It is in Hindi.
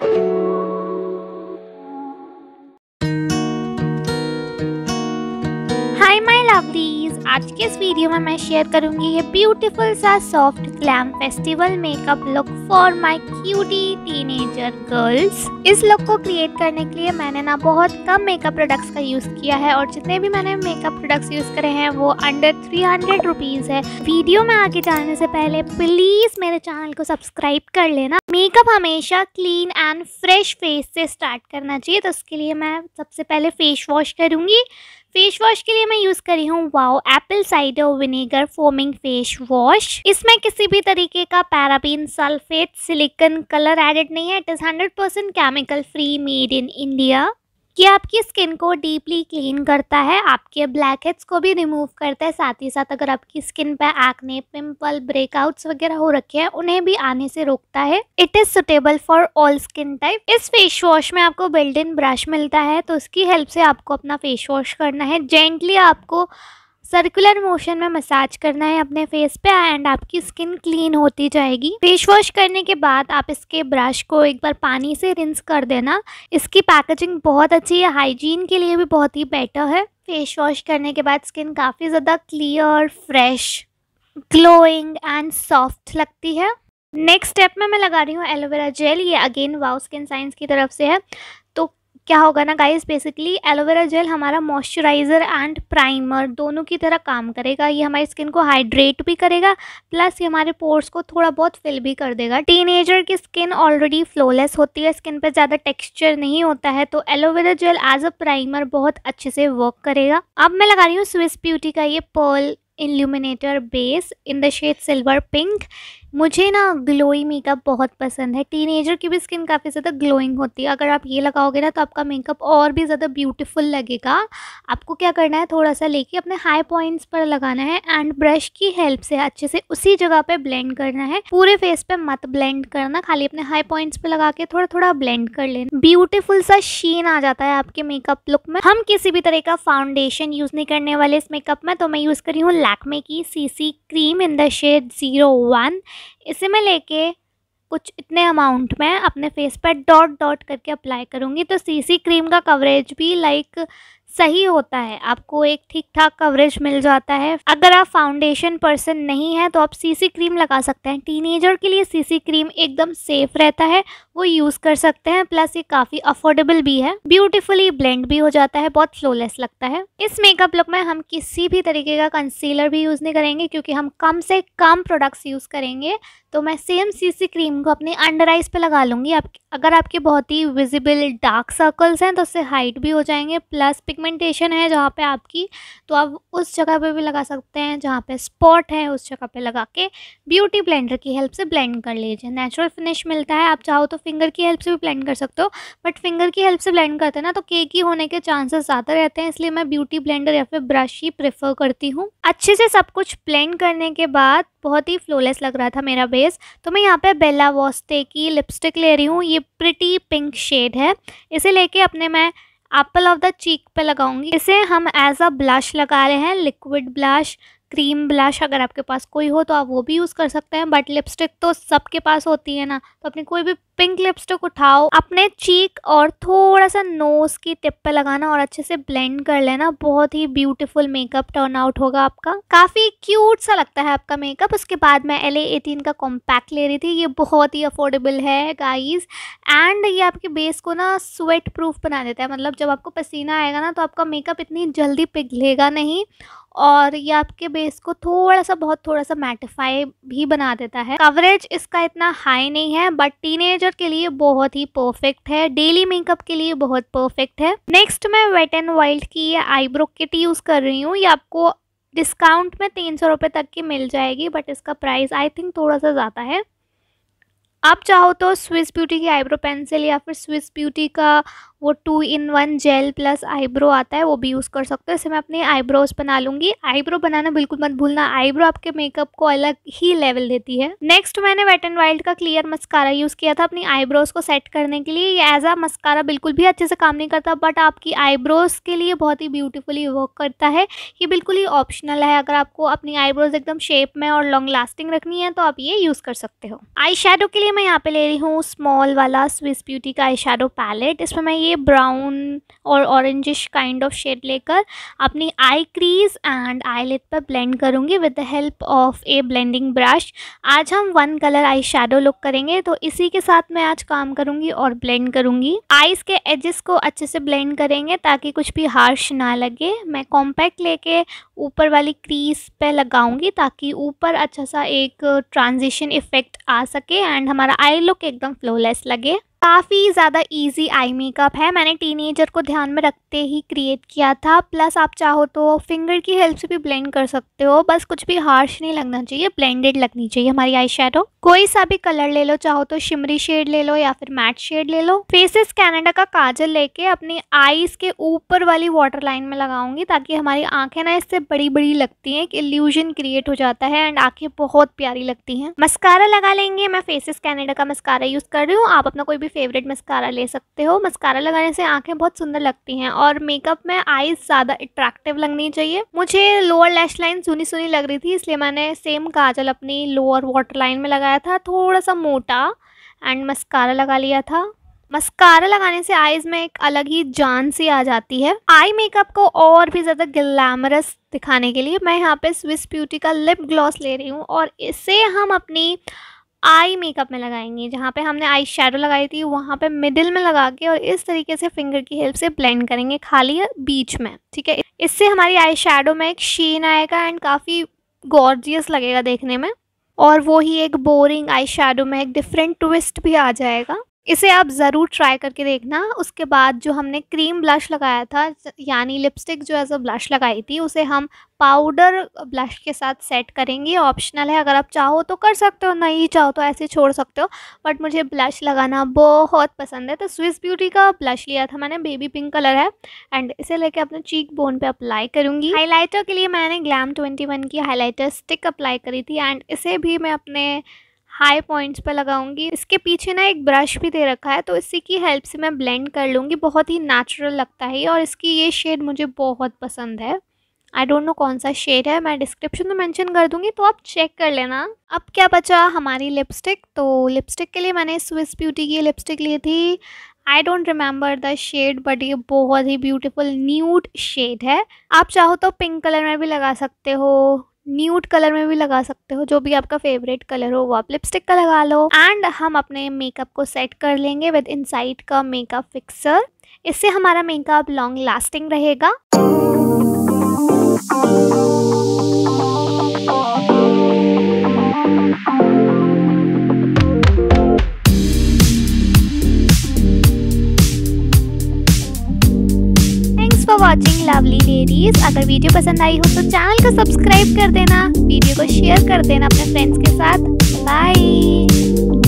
Thank you. आज के इस वीडियो में मैं शेयर करूंगी ये ब्यूटीफुल सा soft glam festival makeup look for my cutie teenager girls इस लुक को क्रिएट करने के लिए मैंने ना बहुत कम मेकअप प्रोडक्ट्स का यूज़ किया है और जितने भी मैंने मेकअप प्रोडक्ट्स यूज़ करे हैं वो अंडर थ्री हंड्रेड रुपीज़ है वीडियो में आगे जाने से पहले प्लीज़ मेरे चैनल को सब्सक्राइब कर लेना मेकअप हमेशा क्लीन एंड फ्रेश फेस से स्टार्ट करना चाहिए तो उसके लिए मैं सबसे पहले फेस वॉश करूंगी फेस वॉश के लिए मैं यूज करी हूँ wow apple cider vinegar foaming face wash इसमें किसी भी तरीके का paraben sulphate silicon colour added नहीं है it is hundred percent chemical free made in India कि आपकी स्किन को डीपली क्लीन करता है आपके ब्लैक हेड्स को भी रिमूव करता है साथ ही साथ अगर आपकी स्किन पर आकने पिंपल ब्रेकआउट्स वगैरह हो रखे हैं उन्हें भी आने से रोकता है it is suitable for all skin type इस फेस वॉश में आपको बिल्ड इन ब्रश मिलता है तो उसकी हेल्प से आपको अपना फेस वॉश करना है जेंटली आपको सर्कुलर मोशन में मसाज करना है अपने फेस पे एंड आपकी स्किन क्लीन होती जाएगी फेस वॉश करने के बाद आप इसके ब्रश को एक बार पानी से रिंस कर देना इसकी पैकेजिंग बहुत अच्छी है हाइजीन के लिए भी बहुत ही बेटर है फेस वॉश करने के बाद स्किन काफ़ी ज़्यादा clear fresh glowing and soft लगती है नेक्स्ट स्टेप में मैं लगा रही हूँ एलोवेरा जेल ये अगेन वाउ स्किन साइंस की तरफ से है क्या होगा ना गाइस बेसिकली एलोवेरा जेल हमारा मॉइस्चराइज़र एंड प्राइमर दोनों की तरह काम करेगा ये हमारी स्किन को हाइड्रेट भी करेगा प्लस ये हमारे पोर्स को थोड़ा बहुत फिल भी कर देगा टीनेजर की स्किन ऑलरेडी फ्लोलेस होती है स्किन पर ज़्यादा टेक्स्चर नहीं होता है तो aloe vera gel as a primer बहुत अच्छे से वर्क करेगा अब मैं लगा रही हूँ स्विस ब्यूटी का ये pearl illuminator base in the shade silver pink मुझे ना ग्लोई मेकअप बहुत पसंद है टीनेजर की भी स्किन काफ़ी ज़्यादा ग्लोइंग होती है अगर आप ये लगाओगे ना तो आपका मेकअप और भी ज़्यादा ब्यूटीफुल लगेगा आपको क्या करना है थोड़ा सा लेके अपने हाई पॉइंट्स पर लगाना है एंड ब्रश की हेल्प से अच्छे से उसी जगह पे ब्लेंड करना है पूरे फेस पे मत ब्लेंड करना खाली अपने हाई पॉइंट्स पर लगा के थोड़ा थोड़ा ब्लेंड कर लेना ब्यूटीफुल सा शीन आ जाता है आपके मेकअप लुक में हम किसी भी तरह का फाउंडेशन यूज़ नहीं करने वाले इस मेकअप में तो मैं यूज़ करी हूँ लैकमे की C cream in the shade zero इसे मैं लेके कुछ इतने अमाउंट में अपने फेस पर डॉट डॉट करके अप्लाई करूँगी तो सीसी क्रीम का कवरेज भी लाइक सही होता है आपको एक ठीक ठाक कवरेज मिल जाता है अगर आप फाउंडेशन पर्सन नहीं है तो आप सीसी क्रीम लगा सकते हैं टीनेजर के लिए सीसी क्रीम एकदम सेफ रहता है वो यूज़ कर सकते हैं प्लस ये काफ़ी अफोर्डेबल भी है ब्यूटीफुली ब्लेंड भी हो जाता है बहुत फ्लोलेस लगता है इस मेकअप लुक में हम किसी भी तरीके का कंसीलर भी यूज़ नहीं करेंगे क्योंकि हम कम से कम प्रोडक्ट्स यूज़ करेंगे तो मैं सेम सीसी क्रीम को अपने अंडर आइज पे लगा लूंगी आप अगर आपके बहुत ही विजिबल डार्क सर्कल्स हैं तो उससे हाइट भी हो जाएंगे प्लस पिक पिगमेंटेशन है जहाँ पे आपकी तो आप उस जगह पे भी लगा सकते हैं जहाँ पे स्पॉट है उस जगह पे लगा के ब्यूटी ब्लेंडर की हेल्प से ब्लेंड कर लीजिए नेचुरल फिनिश मिलता है आप चाहो तो फिंगर की हेल्प से भी ब्लेंड कर सकते हो बट फिंगर की हेल्प से ब्लेंड करते हैं ना तो केक ही होने के चांसेस ज़्यादा रहते हैं इसलिए मैं ब्यूटी ब्लेंडर या फिर ब्रश ही प्रेफर करती हूँ अच्छे से सब कुछ ब्लेंड करने के बाद बहुत ही फ्लोलेस लग रहा था मेरा बेस तो मैं यहाँ पे बेला वॉस्टे की लिपस्टिक ले रही हूँ ये प्रिटी पिंक शेड है इसे लेके अपने मैं एप्पल ऑफ द चीक पे लगाऊंगी इसे हम एज अ ब्लश लगा रहे हैं लिक्विड ब्लश क्रीम ब्लश अगर आपके पास कोई हो तो आप वो भी यूज़ कर सकते हैं बट लिपस्टिक तो सबके पास होती है ना तो अपनी कोई भी पिंक लिपस्टिक उठाओ अपने चीक और थोड़ा सा नोज़ की टिप पे लगाना और अच्छे से ब्लेंड कर लेना बहुत ही ब्यूटीफुल मेकअप टर्न आउट होगा आपका काफ़ी क्यूट सा लगता है आपका मेकअप उसके बाद मैं एल एटीन का कॉम्पैक्ट ले रही थी ये बहुत ही अफोर्डेबल है गाइज एंड ये आपके बेस को ना स्वेट प्रूफ बना देता है मतलब जब आपको पसीना आएगा ना तो आपका मेकअप इतनी जल्दी पिघलेगा नहीं और ये आपके बेस को थोड़ा सा बहुत थोड़ा सा मैटिफाई भी बना देता है कवरेज इसका इतना हाई नहीं है बट टीनेजर के लिए बहुत ही परफेक्ट है डेली मेकअप के लिए बहुत परफेक्ट है नेक्स्ट मैं वेट एंड वाइल्ड की ये आईब्रो किट यूज़ कर रही हूँ ये आपको डिस्काउंट में तीन सौ रुपये तक की मिल जाएगी बट इसका प्राइस आई थिंक थोड़ा सा ज़्यादा है आप चाहो तो स्विस ब्यूटी की आईब्रो पेंसिल या फिर स्विस ब्यूटी का वो two in one gel plus eyebrow आता है वो भी यूज़ कर सकते हो इससे मैं अपने आईब्रोज बना लूँगी आईब्रो बनाना बिल्कुल मत भूलना आईब्रो आपके मेकअप को अलग ही लेवल देती है नेक्स्ट मैंने वेट एंड वाइल्ड का क्लियर मस्कारा यूज़ किया था अपनी आईब्रोज को सेट करने के लिए एज आ मस्कारा बिल्कुल भी अच्छे से काम नहीं करता बट आपकी आईब्रोज के लिए बहुत ही ब्यूटीफुली वर्क करता है ये बिल्कुल ही ऑप्शनल है अगर आपको अपनी आईब्रोज एकदम शेप में और लॉन्ग लास्टिंग रखनी है तो आप ये यूज़ कर सकते हो आई के लिए मैं यहाँ पे ले रही हूँ स्मॉल वाला स्विस ब्यूटी का आई पैलेट इसमें मैं ये ये ब्राउन और ऑरेंजिश काइंड ऑफ शेड लेकर अपनी आई क्रीज एंड आई पर ब्लेंड करूँगी with the help of a blending brush आज हम one colour eye shadow look करेंगे तो इसी के साथ मैं आज काम करूँगी और ब्लेंड करूँगी आईज के एजेस को अच्छे से ब्लेंड करेंगे ताकि कुछ भी हार्श ना लगे मैं कॉम्पैक्ट लेके ऊपर वाली क्रीज पे लगाऊंगी ताकि ऊपर अच्छा सा एक ट्रांजिशन इफ़ेक्ट आ सके एंड हमारा आई लुक एकदम फ्लोलेस लगे काफ़ी ज़्यादा इजी आई मेकअप है मैंने टीन को ध्यान में रखते ही क्रिएट किया था प्लस आप चाहो तो फिंगर की हेल्प से भी ब्लेंड कर सकते हो बस कुछ भी हार्श नहीं लगना चाहिए ब्लेंडेड लगनी चाहिए हमारी आई शेडो कोई सा भी कलर ले लो चाहो तो शिमरी शेड ले लो या फिर मैट शेड ले लो फेसेस कैनेडा का काजल लेके अपनी आईज के ऊपर वाली वाटर लाइन में लगाऊंगी ताकि हमारी आंखें ना इससे बड़ी बड़ी लगती हैं एक इल्यूजन क्रिएट हो जाता है एंड आंखें बहुत प्यारी लगती हैं मस्कारा लगा लेंगे मैं फेसेस कैनेडा का मस्कारा यूज कर रही हूँ आप अपना कोई भी फेवरेट मस्कारा ले सकते हो मस्कारा लगाने से आंखें बहुत सुंदर लगती हैं और मेकअप में आईज ज़्यादा अट्रैक्टिव लगनी चाहिए मुझे लोअर लैश लाइन सुनी सुनी लग रही थी इसलिए मैंने सेम काजल अपनी लोअर वाटर लाइन में लगाया था थोड़ा सा मोटा एंड मस्कारा लगा लिया था मस्कारा लगाने से आईज में एक अलग ही जान सी आ जाती है आई मेकअप को और भी ज़्यादा ग्लैमरस दिखाने के लिए मैं यहाँ पे स्विस ब्यूटी का लिप ग्लॉस ले रही हूँ और इसे हम अपनी आई मेकअप में लगाएंगे जहाँ पे हमने आई शेडो लगाई थी वहाँ पे मिडिल में लगा के और इस तरीके से फिंगर की हेल्प से ब्लेंड करेंगे खाली बीच में ठीक है इससे हमारी आई शेडो में एक शीन आएगा एंड काफ़ी गॉर्जियस लगेगा देखने में और वो ही एक बोरिंग आई शेडो में एक डिफरेंट ट्विस्ट भी आ जाएगा इसे आप ज़रूर ट्राई करके देखना उसके बाद जो हमने क्रीम ब्लश लगाया था यानी लिपस्टिक जो एज अ ब्लश लगाई थी उसे हम पाउडर ब्लश के साथ सेट करेंगे ऑप्शनल है अगर आप चाहो तो कर सकते हो नहीं चाहो तो ऐसे छोड़ सकते हो बट मुझे ब्लश लगाना बहुत पसंद है तो स्विस ब्यूटी का ब्लश लिया था मैंने बेबी पिंक कलर है एंड इसे लेके अपने चीक बोन पे अप्लाई करूँगी हाईलाइटर के लिए मैंने ग्लैम ट्वेंटी वन की हाईलाइटर स्टिक अप्लाई करी थी एंड इसे भी मैं अपने हाई पॉइंट्स पर लगाऊंगी इसके पीछे ना एक ब्रश भी दे रखा है तो इसी की हेल्प से मैं ब्लेंड कर लूँगी बहुत ही नेचुरल लगता है और इसकी ये शेड मुझे बहुत पसंद है आई डोंट नो कौन सा शेड है मैं डिस्क्रिप्शन में मेंशन कर दूंगी तो आप चेक कर लेना अब क्या बचा हमारी लिपस्टिक तो लिपस्टिक के लिए मैंने स्विस ब्यूटी की लिपस्टिक ली थी I don't remember the shade but ये बहुत ही ब्यूटीफुल न्यूड शेड है आप चाहो तो पिंक कलर में भी लगा सकते हो न्यूट कलर में भी लगा सकते हो जो भी आपका फेवरेट कलर हो वो आप लिपस्टिक का लगा लो एंड हम अपने मेकअप को सेट कर लेंगे विद इनसाइड का मेकअप फिक्सर इससे हमारा मेकअप लॉन्ग लास्टिंग रहेगा लेडीज अगर वीडियो पसंद आई हो तो चैनल को सब्सक्राइब कर देना वीडियो को शेयर कर देना अपने फ्रेंड्स के साथ बाय